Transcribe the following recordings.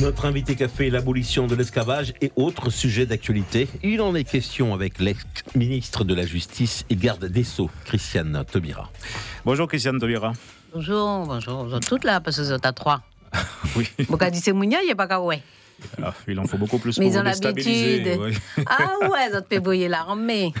Notre invité café, l'abolition de l'esclavage et autres sujets d'actualité. Il en est question avec l'ex-ministre de la Justice et garde des Sceaux, Christiane Taubira. Bonjour Christiane Taubira. Bonjour, bonjour. Vous êtes toutes là parce que vous êtes à trois. oui. Vous avez dit c'est il n'y a pas qu'à il en faut beaucoup plus pour ils ont Ah ouais, notre pébouillé l'armée.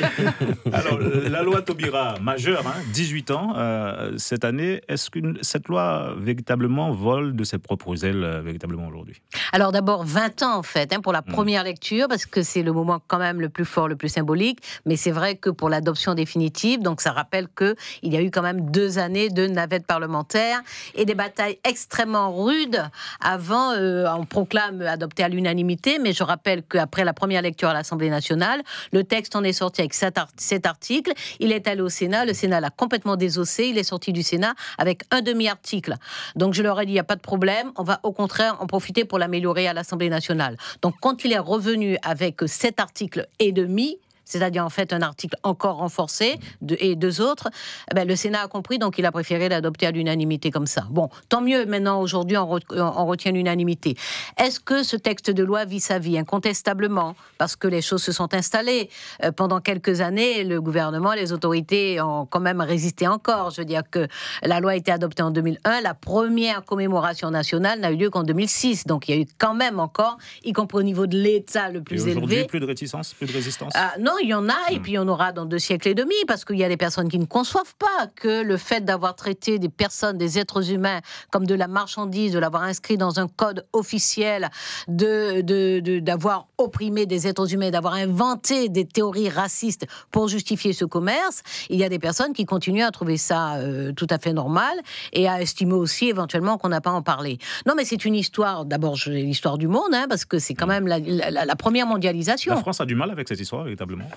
Alors, la loi Taubira, majeure, 18 hein, ans, euh, cette année, est-ce que cette loi véritablement vole de ses propres ailes euh, véritablement aujourd'hui Alors d'abord, 20 ans en fait, hein, pour la hmm. première lecture, parce que c'est le moment quand même le plus fort, le plus symbolique, mais c'est vrai que pour l'adoption définitive, donc ça rappelle qu'il y a eu quand même deux années de navettes parlementaires et des batailles extrêmement rudes avant, euh, en procurant, me adopté à l'unanimité, mais je rappelle qu'après la première lecture à l'Assemblée nationale, le texte en est sorti avec cet article. Il est allé au Sénat, le Sénat l'a complètement désossé, il est sorti du Sénat avec un demi-article. Donc je leur ai dit, il n'y a pas de problème, on va au contraire en profiter pour l'améliorer à l'Assemblée nationale. Donc quand il est revenu avec cet article et demi, c'est-à-dire en fait un article encore renforcé et deux autres, eh ben, le Sénat a compris, donc il a préféré l'adopter à l'unanimité comme ça. Bon, tant mieux, maintenant aujourd'hui euh, on, retient l'unanimité. Est-ce que ce texte de loi vit sa vie Incontestablement, parce que les choses se sont installées. Euh, pendant quelques années, le gouvernement, les autorités ont quand même résisté encore. Je veux dire que la loi a été adoptée en 2001, la première commémoration nationale n'a eu lieu qu'en 2006, donc il y a eu quand même encore, y compris au niveau de l'État le plus et élevé. Aujourd'hui, plus de réticence, plus de résistance ah, Non, il y en a, et hmm. puis il y en aura dans deux siècles et demi, parce qu'il y a des personnes qui ne conçoivent pas que le fait d'avoir traité des personnes, des êtres humains, comme de la marchandise, de l'avoir inscrit dans un code officiel, d'avoir de, de, opprimé des êtres humains, d'avoir inventé des théories racistes pour justifier ce commerce, il y a des personnes qui continuent à trouver ça euh, tout à fait normal et à estimer aussi éventuellement qu'on n'a pas en parlé. Non, mais c'est une histoire, d'abord, l'histoire du monde, hein, parce que c'est quand hmm. même la, la première mondialisation. La France a du mal avec cette histoire, véritablement.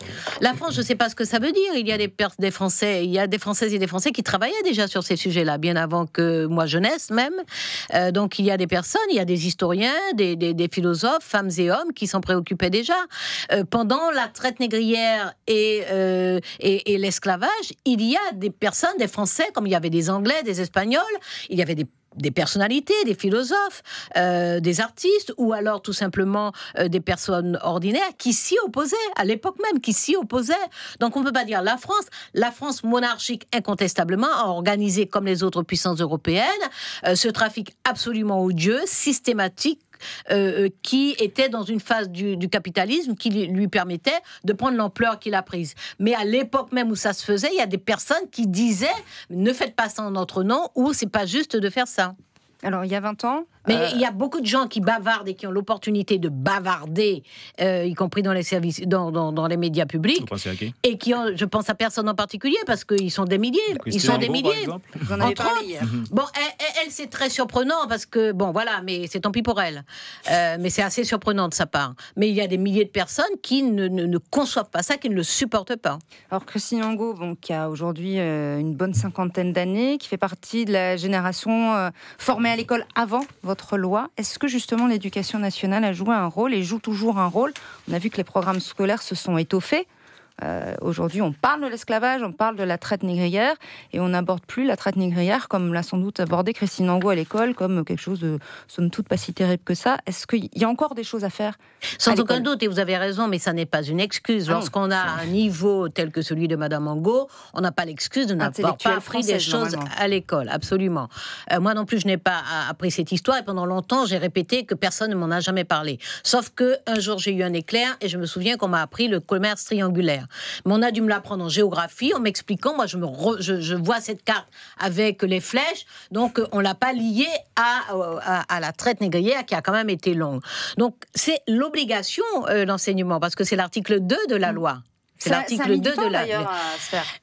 La France, je ne sais pas ce que ça veut dire. Il y a des, des Français, il y a des Françaises et des Français qui travaillaient déjà sur ces sujets-là, bien avant que moi jeunesse même. Euh, donc il y a des personnes, il y a des historiens, des, philosophes, femmes et hommes qui s'en préoccupaient déjà. Euh, pendant la traite négrière euh, et, et l'esclavage, il y a des personnes, des Français, comme il y avait des Anglais, des Espagnols, il y avait des des personnalités, des philosophes, euh, des artistes, ou alors tout simplement euh, des personnes ordinaires qui s'y opposaient, à l'époque même, qui s'y opposaient. Donc on ne peut pas dire la France, la France monarchique incontestablement organisée comme les autres puissances européennes, euh, ce trafic absolument odieux, systématique, euh, euh, qui était dans une phase du, capitalisme qui lui permettait de prendre l'ampleur qu'il a prise. Mais à l'époque même où ça se faisait, il y a des personnes qui disaient ne faites pas ça en notre nom ou c'est pas juste de faire ça. Alors il y a 20 ans, mais euh, il y a beaucoup de gens qui bavardent et qui ont l'opportunité de bavarder, euh, y compris dans les services, dans, dans, les médias publics. Vous à qui et qui ont, je pense à personne en particulier parce qu'ils sont des milliers. ils sont des milliers. Vous en avez Bon, elle, c'est très surprenant parce que bon, voilà, mais c'est tant pis pour elle. Euh, mais c'est assez surprenant de sa part. Mais il y a des milliers de personnes qui ne, ne, conçoivent pas ça, qui ne le supportent pas. Alors Christine Angot, bon, qui a aujourd'hui une bonne cinquantaine d'années, qui fait partie de la génération formée à l'école avant loi, est-ce que justement l'éducation nationale a joué un rôle et joue toujours un rôle On a vu que les programmes scolaires se sont étoffés. Euh, aujourd'hui, on parle de l'esclavage, on parle de la traite négrière, et on n'aborde plus la traite négrière comme l'a sans doute abordé Christine Angot à l'école, comme quelque chose de, somme toute, pas si terrible que ça. Est-ce qu'il y a encore des choses à faire Sans aucun doute, et vous avez raison, mais ça n'est pas une excuse. Ah Lorsqu'on a un niveau tel que celui de Madame Angot, on n'a pas l'excuse de n'avoir pas appris des choses à l'école, absolument. Euh, moi non plus, je n'ai pas appris cette histoire, et pendant longtemps, j'ai répété que personne ne m'en a jamais parlé. Sauf que un jour, j'ai eu un éclair, et je me souviens qu'on m'a appris le commerce triangulaire. Mais on a dû me l'apprendre en géographie en m'expliquant, moi je, vois cette carte avec les flèches, donc euh, on l'a pas liée euh, à, la traite négrière qui a quand même été longue. Donc c'est l'obligation, euh, l'enseignement, parce que c'est l'article 2 de la mm. loi. C'est l'article 2 de la.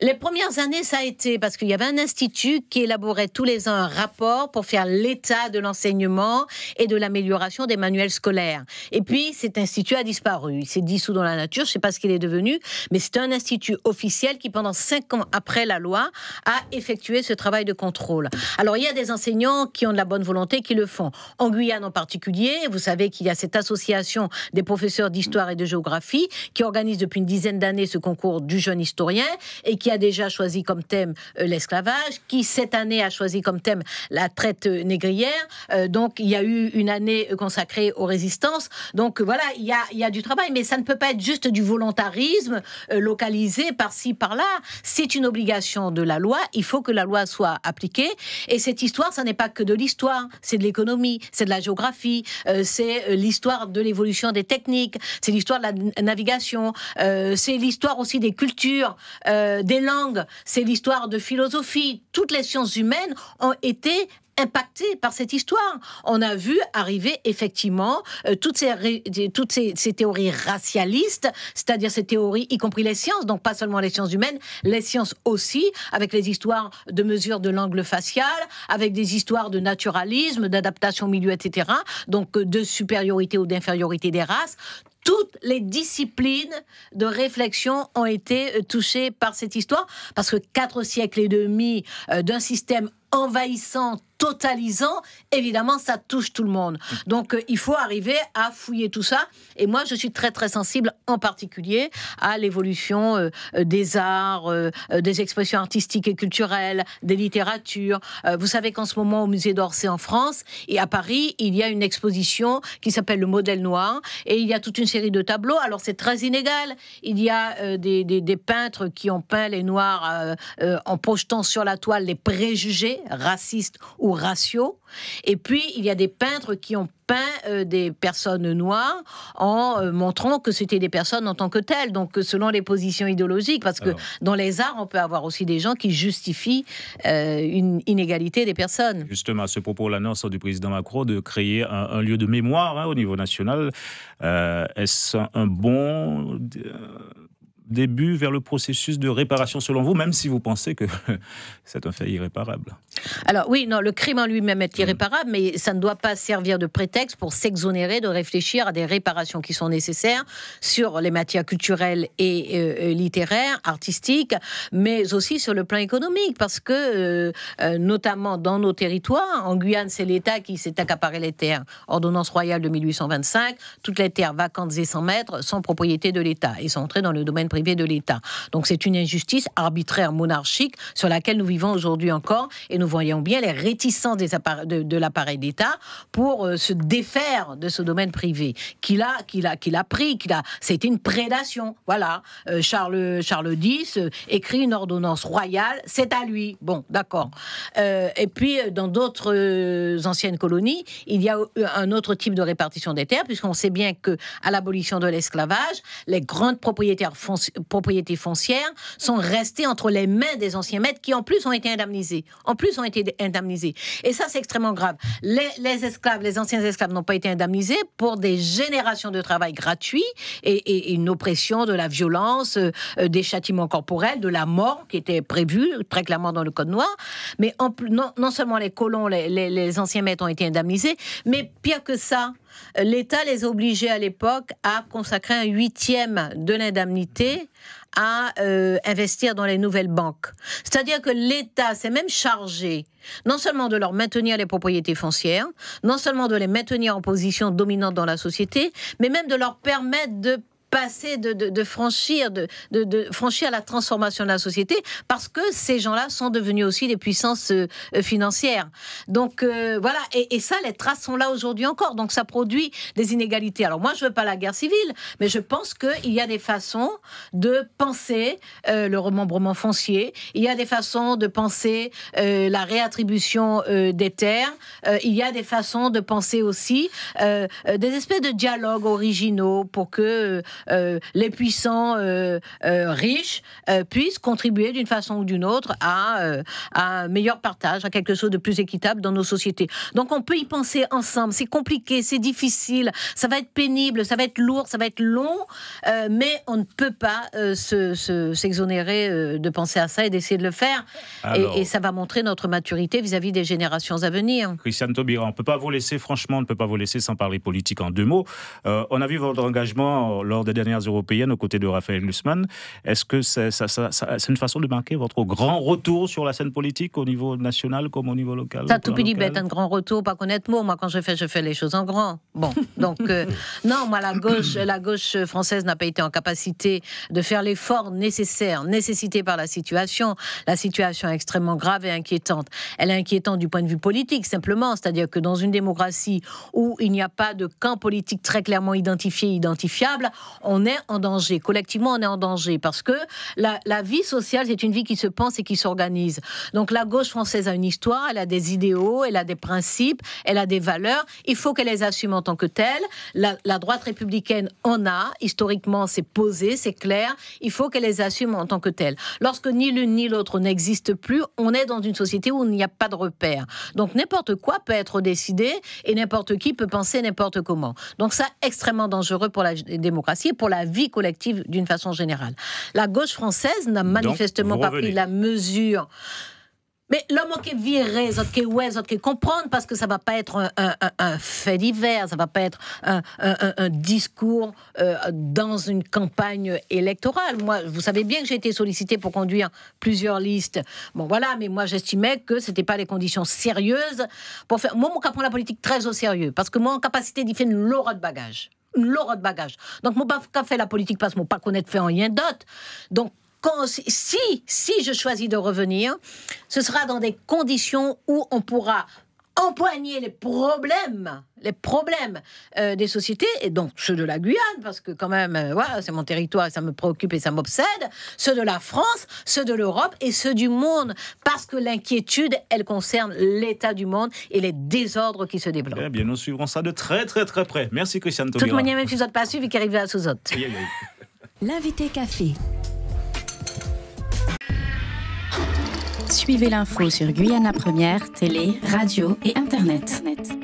Les premières années, ça a été parce qu'il y avait un institut qui élaborait tous les ans un rapport pour faire l'état de l'enseignement et de l'amélioration des manuels scolaires. Et puis, cet institut a disparu. Il s'est dissous dans la nature. Je ne sais pas ce qu'il est devenu, mais c'est un institut officiel qui, pendant cinq ans après la loi, a effectué ce travail de contrôle. Alors, il y a des enseignants qui ont de la bonne volonté qui le font. En Guyane en particulier, vous savez qu'il y a cette association des professeurs d'histoire et de géographie qui organise depuis une dizaine d'années ce concours du jeune historien et qui a déjà choisi comme thème euh, l'esclavage, qui cette année a choisi comme thème la traite euh, négrière. Euh, donc il y a eu une année consacrée aux résistances. Donc voilà, il y a, y a du travail, mais ça ne peut pas être juste du volontarisme localisé par-ci, par-là. C'est une obligation de la loi. Il faut que la loi soit appliquée. Et cette histoire, ça n'est pas que de l'histoire, c'est de l'économie, c'est de la géographie, c'est l'histoire de l'évolution des techniques, c'est l'histoire de la navigation, c'est l'histoire l'histoire aussi des cultures, euh, des langues, c'est l'histoire de philosophie. Toutes les sciences humaines ont été impactées par cette histoire. On a vu arriver effectivement euh, toutes, ces, toutes ces théories racialistes, c'est-à-dire ces théories, y compris les sciences, donc pas seulement les sciences humaines, les sciences aussi, avec les histoires de mesure de l'angle facial, avec des histoires de naturalisme, d'adaptation au milieu, etc., donc euh, de supériorité ou d'infériorité des races toutes les disciplines de réflexion ont été euh, touchées par cette histoire, parce que quatre siècles et demi euh, d'un système envahissant, totalisant, évidemment, ça touche tout le monde. Donc, euh, il faut arriver à fouiller tout ça. Et moi, je suis très, très sensible en particulier à l'évolution euh, euh, des arts, des expressions artistiques et culturelles, des littératures. vous savez qu'en ce moment, au musée d'Orsay en France et à Paris, il y a une exposition qui s'appelle Le modèle noir. Et il y a toute une série de tableaux. Alors, c'est très inégal. Il y a des, des, peintres qui ont peint les noirs en projetant sur la toile les préjugés racistes ou ou raciaux. Et puis, il y a des peintres qui ont peint euh, des personnes noires en euh, montrant que c'était des personnes en tant que telles, donc selon les positions idéologiques, parce que dans les arts, on peut avoir aussi des gens qui justifient euh, une inégalité des personnes. Justement, à ce propos, l'annonce du président Macron de créer un, lieu de mémoire hein, au niveau national, est-ce un bon début vers le processus de réparation selon vous, même si vous pensez que c'est un fait irréparable Alors oui, non, le crime en lui-même est mmh. irréparable, mais ça ne doit pas servir de prétexte pour s'exonérer de réfléchir à des réparations qui sont nécessaires sur les matières culturelles et euh, euh, littéraires, artistiques, mais aussi sur le plan économique, parce que euh, notamment dans nos territoires, en Guyane, c'est l'État qui s'est accaparé les terres. Ordonnance royale de 1825, toutes les terres vacantes et sans mètres sont propriété de l'État et sont entrées dans le domaine privé de l'État. Donc c'est une injustice arbitraire, monarchique, sur laquelle nous vivons aujourd'hui encore, et nous voyons bien les réticences des de, de l'appareil d'État pour euh, se défaire de ce domaine privé qu'il a, qu'il a, qu'il a pris, qu'il a. C'était une prédation. Voilà, euh, Charles, Charles X euh, écrit une ordonnance royale, c'est à lui. Bon, d'accord. et puis dans d'autres anciennes colonies, il y a un autre type de répartition des terres, puisqu'on sait bien que à l'abolition de l'esclavage, les grandes propriétaires foncières propriétés foncières sont restées entre les mains des anciens maîtres qui en plus ont été indemnisés. En plus ont été indemnisés. Et ça c'est extrêmement grave. Les, esclaves, les anciens esclaves n'ont pas été indemnisés pour des générations de travail gratuit et, une oppression, de la violence, euh, des châtiments corporels, de la mort qui était prévue très clairement dans le Code noir. Mais en non, seulement les colons, les anciens maîtres ont été indemnisés, mais pire que ça, l'État les obligeait à l'époque à consacrer un huitième de l'indemnité à euh, investir dans les nouvelles banques. C'est-à-dire que l'État s'est même chargé non seulement de leur maintenir les propriétés foncières, non seulement de les maintenir en position dominante dans la société, mais même de leur permettre de passer, de, de, de franchir, de, la transformation de la société, parce que ces gens-là sont devenus aussi des puissances euh, financières. Donc euh, voilà, et, ça, les traces sont là aujourd'hui encore. Donc ça produit des inégalités. Alors moi, je veux pas la guerre civile, mais je pense qu'il y a des façons de penser euh, le remembrement foncier. Il y a des façons de penser la réattribution des terres. il y a des façons de penser aussi des espèces de dialogues originaux pour que euh, les puissants euh, euh, riches puissent contribuer d'une façon ou d'une autre à, un meilleur partage, à quelque chose de plus équitable dans nos sociétés. Donc on peut y penser ensemble. C'est compliqué, c'est difficile, ça va être pénible, ça va être lourd, ça va être long, mais on ne peut pas s'exonérer se, de penser à ça et d'essayer de le faire. Et, ça va montrer notre maturité vis-à-vis des générations à venir. Christiane Taubira, on ne peut pas vous laisser, franchement, on ne peut pas vous laisser sans parler politique en deux mots. on a vu votre engagement lors des dernières européennes aux côtés de Raphaël Lussmann. Est-ce que c'est, c'est une façon de marquer votre grand retour sur la scène politique au niveau national comme au niveau local ben, T'as tout petit bête, un grand retour, pas connaître mot. Moi, quand je fais, je fais les choses en grand. Bon, donc, euh, non, moi, la gauche, la gauche française n'a pas été en capacité de faire l'effort nécessaire, nécessité par la situation. La situation est extrêmement grave et inquiétante. Elle est inquiétante du point de vue politique, simplement, c'est-à-dire que dans une démocratie où il n'y a pas de camp politique très clairement identifié, identifiable, on est en danger. Collectivement, on est en danger parce que la, vie sociale, c'est une vie qui se pense et qui s'organise. Donc la gauche française a une histoire, elle a des idéaux, elle a des principes, elle a des valeurs. Il faut qu'elle les assume en tant que telle. La, droite républicaine en a. Historiquement, c'est posé, c'est clair. Il faut qu'elle les assume en tant que telle. Lorsque ni l'une ni l'autre n'existe plus, on est dans une société où il n'y a pas de repères. Donc n'importe quoi peut être décidé et n'importe qui peut penser n'importe comment. Donc ça, extrêmement dangereux pour la démocratie pour la vie collective d'une façon générale. La gauche française n'a manifestement pas pris la mesure. Mais l'homme qui virer qui ouais, qui comprendre, parce que ça ne va pas être un, fait divers, ça ne va pas être un, discours euh, dans une campagne électorale. Moi, vous savez bien que j'ai été sollicité pour conduire plusieurs listes. Bon, voilà, mais moi j'estimais que c'était pas les conditions sérieuses pour faire. Moi, mon cas prend la politique très au sérieux, parce que moi, en capacité d'y faire une l'aura de bagage l'euro de bagage. Donc, mon pas fait la politique parce que mon pas connaître fait en rien d'autre. Donc, si, si je choisis de revenir, ce sera dans des conditions où on pourra empoigner les problèmes, les problèmes euh, des sociétés, et donc ceux de la Guyane, parce que quand même, euh, voilà, c'est mon territoire, ça me préoccupe et ça m'obsède, ceux de la France, ceux de l'Europe et ceux du monde, parce que l'inquiétude, elle concerne l'état du monde et les désordres qui se développent. Eh bien, nous suivrons ça de très très très près. Merci Christiane Taubira. toute manière, même si vous n'êtes pas suivi, qui arrive à sous L'invité café. Suivez l'info sur Guyana Première, télé, radio et Internet. Internet.